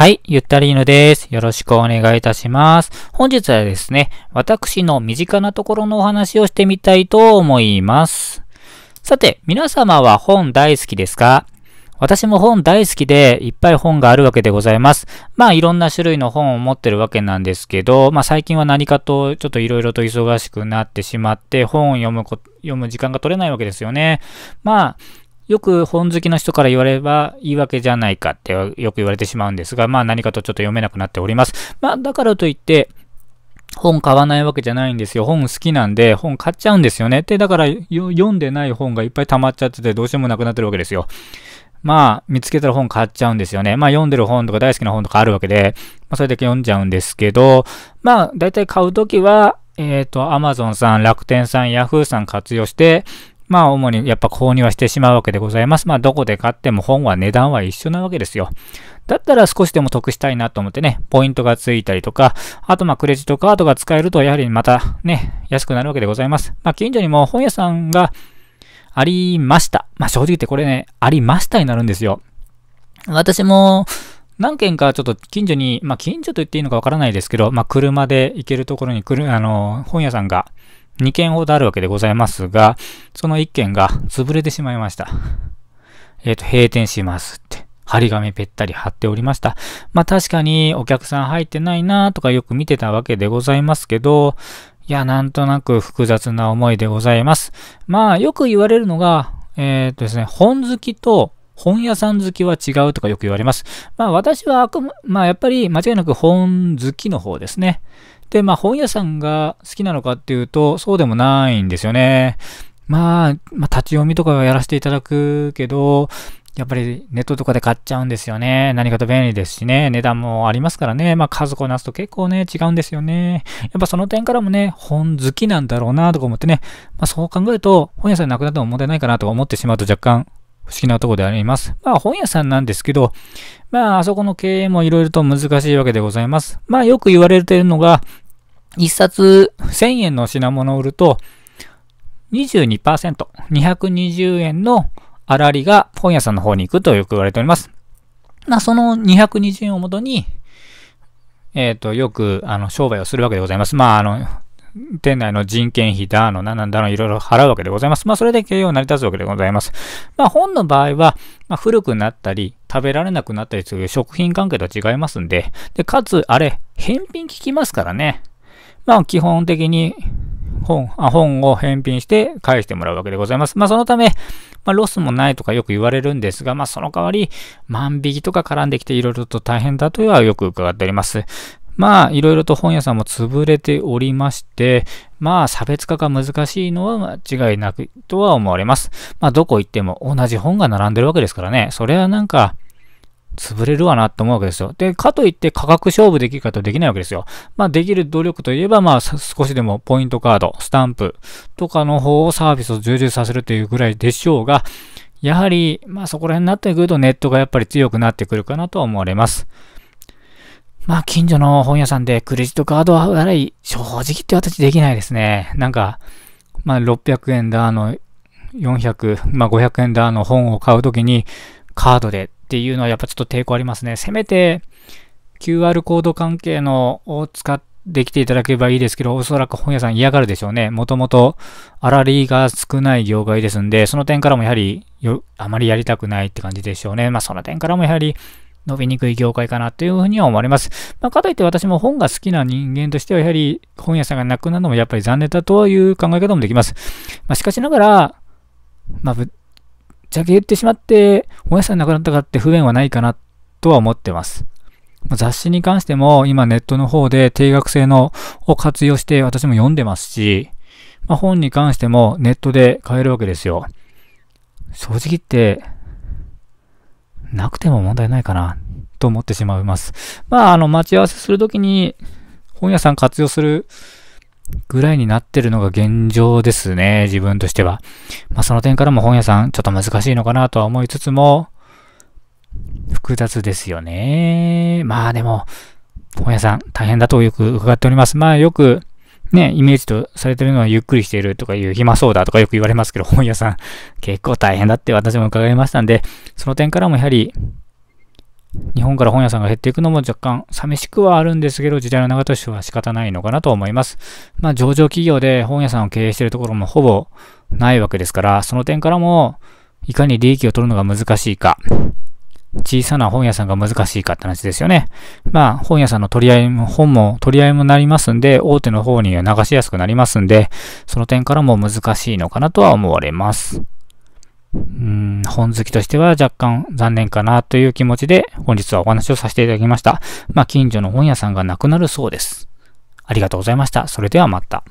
はい、ゆったりーぬです。よろしくお願いいたします。本日はですね、私の身近なところのお話をしてみたいと思います。さて、皆様は本大好きですか私も本大好きでいっぱい本があるわけでございます。まあいろんな種類の本を持ってるわけなんですけど、まあ最近は何かとちょっといろいろと忙しくなってしまって本を読むこ読む時間が取れないわけですよね。まあよく本好きの人から言われればいいわけじゃないかってよく言われてしまうんですが、まあ何かとちょっと読めなくなっております。まあだからといって、本買わないわけじゃないんですよ。本好きなんで、本買っちゃうんですよね。で、だから読んでない本がいっぱい溜まっちゃってて、どうしようもなくなってるわけですよ。まあ、見つけたら本買っちゃうんですよね。まあ、読んでる本とか大好きな本とかあるわけで、まあ、それだけ読んじゃうんですけど、まあ、だいたい買うときは、えっ、ー、と、アマゾンさん、楽天さん、ヤフーさん活用して、まあ主にやっぱ購入はしてしまうわけでございます。まあどこで買っても本は値段は一緒なわけですよ。だったら少しでも得したいなと思ってね、ポイントがついたりとか、あとまあクレジットカードが使えるとやはりまたね、安くなるわけでございます。まあ近所にも本屋さんがありました。まあ正直言ってこれね、ありましたになるんですよ。私も、何軒かちょっと近所に、まあ近所と言っていいのかわからないですけど、まあ車で行けるところに来る、あの、本屋さんが2件ほどあるわけでございますが、その1件が潰れてしまいました。えっ、ー、と、閉店しますって。張り紙ぺったり貼っておりました。まあ確かにお客さん入ってないなとかよく見てたわけでございますけど、いや、なんとなく複雑な思いでございます。まあよく言われるのが、えっ、とですね、本好きと本屋さん好きは違うとかよく言われます。まあ私はあくま、まあやっぱり間違いなく本好きの方ですね。で、まあ本屋さんが好きなのかっていうと、そうでもないんですよね。まあ、まあ、立ち読みとかはやらせていただくけど、やっぱりネットとかで買っちゃうんですよね。何かと便利ですしね。値段もありますからね。まあ数こなすと結構ね、違うんですよね。やっぱその点からもね、本好きなんだろうなとか思ってね。まあそう考えると、本屋さんなくなっても問題ないかなとか思ってしまうと若干不思議なところであります。まあ本屋さんなんですけど、まああそこの経営もいろいろと難しいわけでございます。まあよく言われているのが、1冊1000円の品物を売ると22%、220円のあらりが本屋さんの方に行くとよく言われております。まあ、その220円をもとに、えっ、ー、と、よく、あの、商売をするわけでございます。まあ、あの、店内の人件費だの、なんだの、いろいろ払うわけでございます。まあ、それで経営を成り立つわけでございます。まあ、本の場合は、まあ、古くなったり、食べられなくなったりする食品関係とは違いますんで、で、かつ、あれ、返品効きますからね。まあ、基本的に本あ、本を返品して返してもらうわけでございます。まあ、そのため、まあ、ロスもないとかよく言われるんですが、まあ、その代わり、万引きとか絡んできていろいろと大変だというのはよく伺っております。まあ、いろいろと本屋さんも潰れておりまして、まあ、差別化が難しいのは間違いなくとは思われます。まあ、どこ行っても同じ本が並んでるわけですからね。それはなんか、潰れるわなって思うわけですよ。で、かといって価格勝負できるかとできないわけですよ。まあ、できる努力といえば、まあ、少しでもポイントカード、スタンプとかの方をサービスを充実させるというぐらいでしょうが、やはり、まあ、そこら辺になってくるとネットがやっぱり強くなってくるかなとは思われます。まあ、近所の本屋さんでクレジットカードは払い、正直って私できないですね。なんか、まあ、600円だの、400、まあ、500円だの本を買うときに、カードでっていうのはやっぱちょっと抵抗ありますね。せめて QR コード関係のを使ってきていただければいいですけど、おそらく本屋さん嫌がるでしょうね。もともと、あらりが少ない業界ですんで、その点からもやはりよ、あまりやりたくないって感じでしょうね。まあ、その点からもやはり、伸びにくい業界かなというふうには思われます。まあ、かといって私も本が好きな人間としては、やはり本屋さんがなくなるのもやっぱり残念だという考え方もできます。まあ、しかしながら、まあ、っちゃけ言ってしまって、本屋さんなくなったかって不便はないかなとは思ってます。雑誌に関しても今ネットの方で定額制のを活用して私も読んでますし、まあ、本に関してもネットで買えるわけですよ。正直言って、なくても問題ないかなと思ってしまいます。まあ、あの、待ち合わせするときに本屋さん活用するぐらいになってるのが現状ですね、自分としては。まあ、その点からも本屋さん、ちょっと難しいのかなとは思いつつも、複雑ですよね。まあでも、本屋さん大変だとよく伺っております。まあよく、ね、イメージとされてるのはゆっくりしているとかいう暇そうだとかよく言われますけど、本屋さん結構大変だって私も伺いましたんで、その点からもやはり日本から本屋さんが減っていくのも若干寂しくはあるんですけど、時代の流れとしては仕方ないのかなと思います。まあ、上場企業で本屋さんを経営しているところもほぼないわけですから、その点からも、いかに利益を取るのが難しいか、小さな本屋さんが難しいかって話ですよね。まあ、本屋さんの取り合いも、本も取り合いもなりますんで、大手の方に流しやすくなりますんで、その点からも難しいのかなとは思われます。うん、本好きとしては若干残念かなという気持ちで本日はお話をさせていただきました。まあ、近所の本屋さんがなくなるそうです。ありがとうございました。それではまた。